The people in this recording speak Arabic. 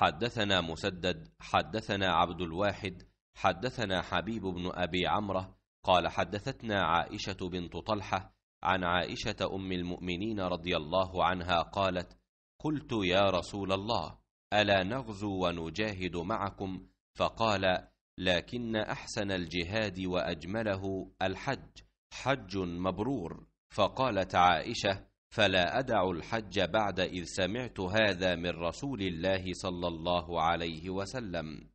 حدثنا مسدد حدثنا عبد الواحد حدثنا حبيب بن ابي عمره قال حدثتنا عائشه بنت طلحه عن عائشه ام المؤمنين رضي الله عنها قالت قلت يا رسول الله الا نغزو ونجاهد معكم فقال لكن احسن الجهاد واجمله الحج حج مبرور فقالت عائشه فلا أدع الحج بعد إذ سمعت هذا من رسول الله صلى الله عليه وسلم